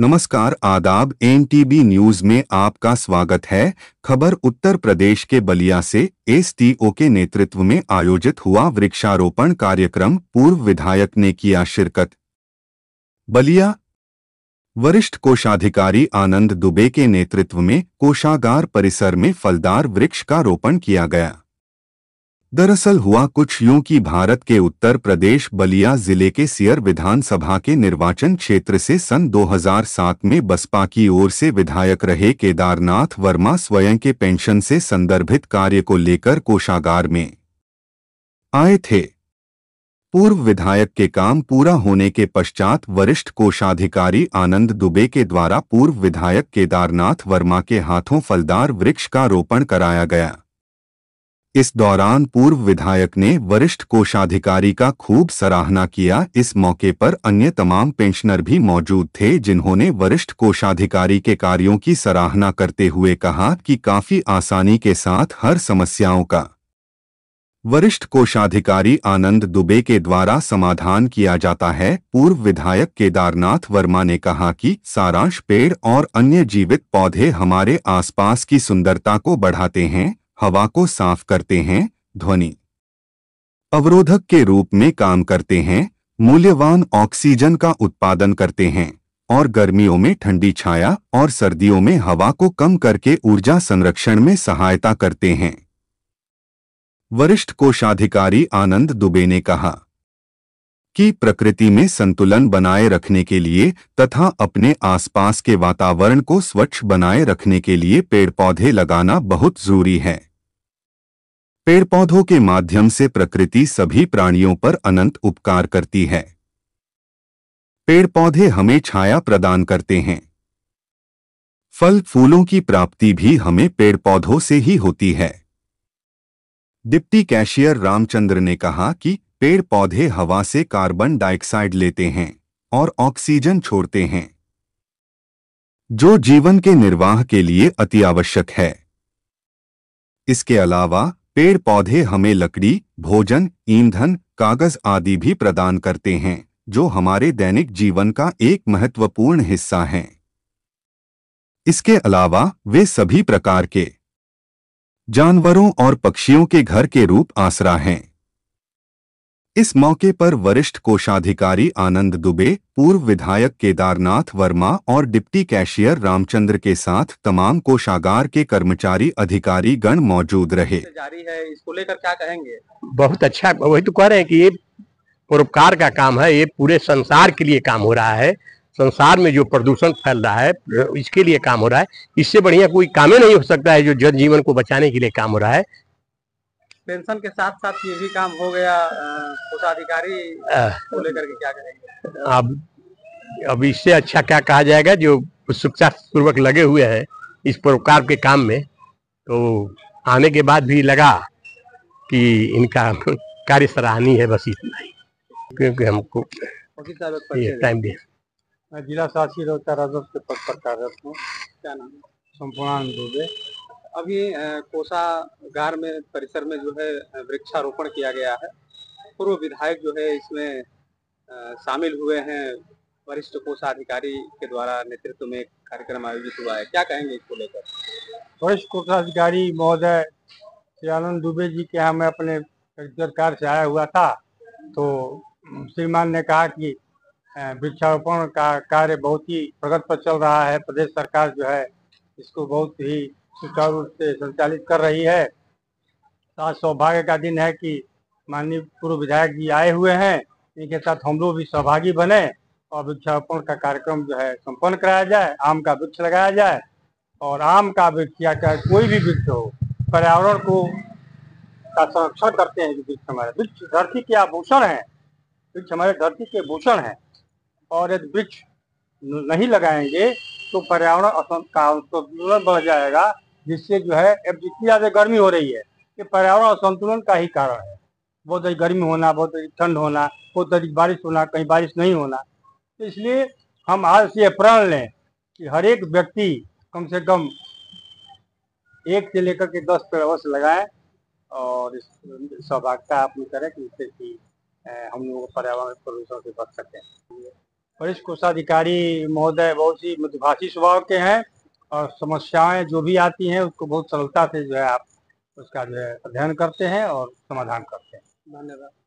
नमस्कार आदाब NTB news में आपका स्वागत है खबर उत्तर प्रदेश के बलिया से एसटीओ के नेतृत्व में आयोजित हुआ वृक्षारोपण कार्यक्रम पूर्व विधायक ने किया शिरकत बलिया वरिष्ठ कोषाधिकारी आनंद दुबे के नेतृत्व में कोषागार परिसर में फलदार वृक्ष का रोपण किया गया दरअसल हुआ कुछ यूं कि भारत के उत्तर प्रदेश बलिया जिले के सियर विधानसभा के निर्वाचन क्षेत्र से सन 2007 में बसपा की ओर से विधायक रहे केदारनाथ वर्मा स्वयं के पेंशन से संदर्भित कार्य को लेकर कोषागार में आए थे पूर्व विधायक के काम पूरा होने के पश्चात वरिष्ठ कोषाधिकारी आनंद दुबे के द्वारा पूर्व विधायक केदारनाथ वर्मा के हाथों फलदार वृक्ष का रोपण कराया गया इस दौरान पूर्व विधायक ने वरिष्ठ कोषाधिकारी का खूब सराहना किया इस मौके पर अन्य तमाम पेंशनर भी मौजूद थे जिन्होंने वरिष्ठ कोषाधिकारी के कार्यों की सराहना करते हुए कहा कि काफी आसानी के साथ हर समस्याओं का वरिष्ठ कोषाधिकारी आनंद दुबे के द्वारा समाधान किया जाता है पूर्व विधायक केदारनाथ वर्मा ने कहा कि सारांश पेड़ और अन्य जीवित पौधे हमारे आसपास की सुंदरता को बढ़ाते हैं हवा को साफ करते हैं ध्वनि अवरोधक के रूप में काम करते हैं मूल्यवान ऑक्सीजन का उत्पादन करते हैं और गर्मियों में ठंडी छाया और सर्दियों में हवा को कम करके ऊर्जा संरक्षण में सहायता करते हैं वरिष्ठ कोषाधिकारी आनंद दुबे ने कहा कि प्रकृति में संतुलन बनाए रखने के लिए तथा अपने आसपास के वातावरण को स्वच्छ बनाए रखने के लिए पेड़ पौधे लगाना बहुत जरूरी है पेड़ पौधों के माध्यम से प्रकृति सभी प्राणियों पर अनंत उपकार करती है पेड़ पौधे हमें छाया प्रदान करते हैं फल फूलों की प्राप्ति भी हमें पेड़ पौधों से ही होती है डिप्टी कैशियर रामचंद्र ने कहा कि पेड़ पौधे हवा से कार्बन डाइऑक्साइड लेते हैं और ऑक्सीजन छोड़ते हैं जो जीवन के निर्वाह के लिए अति आवश्यक है इसके अलावा पेड़ पौधे हमें लकड़ी भोजन ईंधन कागज आदि भी प्रदान करते हैं जो हमारे दैनिक जीवन का एक महत्वपूर्ण हिस्सा हैं इसके अलावा वे सभी प्रकार के जानवरों और पक्षियों के घर के रूप आसरा हैं इस मौके पर वरिष्ठ कोषाधिकारी आनंद दुबे पूर्व विधायक केदारनाथ वर्मा और डिप्टी कैशियर रामचंद्र के साथ तमाम कोषागार के कर्मचारी अधिकारी गण मौजूद रहे जारी है इसको लेकर क्या कहेंगे बहुत अच्छा वही तो कह रहे हैं कि ये परोपकार का काम है ये पूरे संसार के लिए काम हो रहा है संसार में जो प्रदूषण फैल रहा है इसके लिए काम हो रहा है इससे बढ़िया कोई काम ही नहीं हो सकता है जो जनजीवन को बचाने के लिए काम हो रहा है पेंशन के साथ साथ ये भी काम हो गया कोषाधिकारी को लेकर के क्या करेंगे अब अब इससे अच्छा क्या कहा जाएगा जो उत्सुकता पूर्वक लगे हुए हैं इस प्रकार के काम में तो आने के बाद भी लगा कि इनका कार्य सराहनीय है बस इतना ही क्योंकि हमको टाइम दिया जिला शासकीय रोजगार राजस्व के पद पर कार्यरत हूँ क्या नाम दुबे अभी कोसागार में परिसर में जो है वृक्षारोपण किया गया है पूर्व विधायक जो है इसमें शामिल हुए हैं वरिष्ठ कोषा अधिकारी के द्वारा नेतृत्व में कार्यक्रम आयोजित हुआ है क्या कहेंगे इसको लेकर वरिष्ठ कोषाधिकारी महोदय श्री आनंद दुबे जी के यहाँ अपने सरकार से आया हुआ था तो श्रीमान ने कहा कि वृक्षारोपण का कार्य बहुत ही प्रगत पर चल रहा है प्रदेश सरकार जो है इसको बहुत ही सुचारू रूप से संचालित कर रही है आज सौभाग्य का दिन है कि माननीय पूर्व विधायक जी आए हुए हैं इनके साथ हम लोग भी सहभागी बने और वृक्षारोपण का कार्यक्रम जो है संपन्न कराया जाए आम का वृक्ष लगाया जाए और आम का वृक्ष या चाहे कोई भी वृक्ष हो पर्यावरण को का संरक्षण करते हैं वृक्ष हमारे वृक्ष धरती के आभूषण है वृक्ष हमारे धरती के भूषण है और यदि वृक्ष नहीं लगाएंगे तो पर्यावरण का संतुलन बढ़ जाएगा जिससे जो है अब जितनी ज्यादा गर्मी हो रही है ये पर्यावरण असंतुलन का ही कारण है बहुत अधिक गर्मी होना बहुत अधिक ठंड होना बहुत अधिक बारिश होना कहीं बारिश नहीं होना तो इसलिए हम आज से प्रण लें कि हर एक व्यक्ति कम से कम एक से लेकर के दस पेड़ अवश्य लगाए और इस सहभागिता अपनी करें कि जिससे कि हम लोग पर्यावरण प्रदूषण से बच सकें वरिष्ठ कोषाधिकारी महोदय बहुत ही मधुभाषी स्वभाव के हैं और समस्याएं जो भी आती हैं उसको बहुत सरलता से जो है आप उसका जो है अध्ययन करते हैं और समाधान करते हैं धन्यवाद